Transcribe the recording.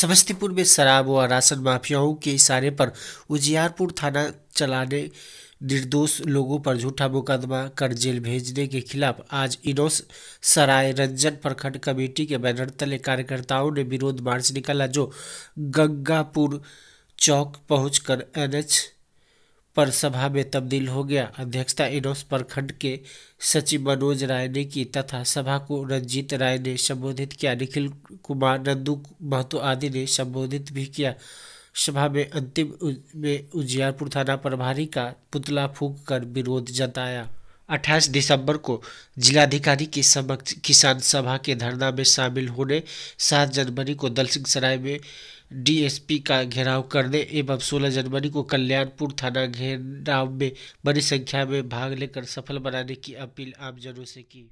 समस्तीपुर में शराब व राशन माफियाओं के इशारे पर उजियारपुर थाना चलाने निर्दोष लोगों पर झूठा मुकदमा कर जेल भेजने के खिलाफ आज इनोस सराय रंजन प्रखंड कमेटी के बैनर तले कार्यकर्ताओं ने विरोध मार्च निकाला जो गंगापुर चौक पहुंचकर एनएच पर सभा में तब्दील हो गया अध्यक्षता इनोस प्रखंड के सचिव मनोज राय ने की तथा सभा को रंजीत राय ने संबोधित किया निखिल कुमार नंदू महतो आदि ने संबोधित भी किया सभा में अंतिम में उजियारपुर थाना प्रभारी का पुतला फूंक कर विरोध जताया 28 दिसंबर को जिलाधिकारी के समक्ष किसान सभा के धरना में शामिल होने सात जनवरी को दलसिंहसराय में डीएसपी का घेराव करने एवं सोलह जनवरी को कल्याणपुर थाना घेराव में बड़ी संख्या में भाग लेकर सफल बनाने की अपील आमजनों से की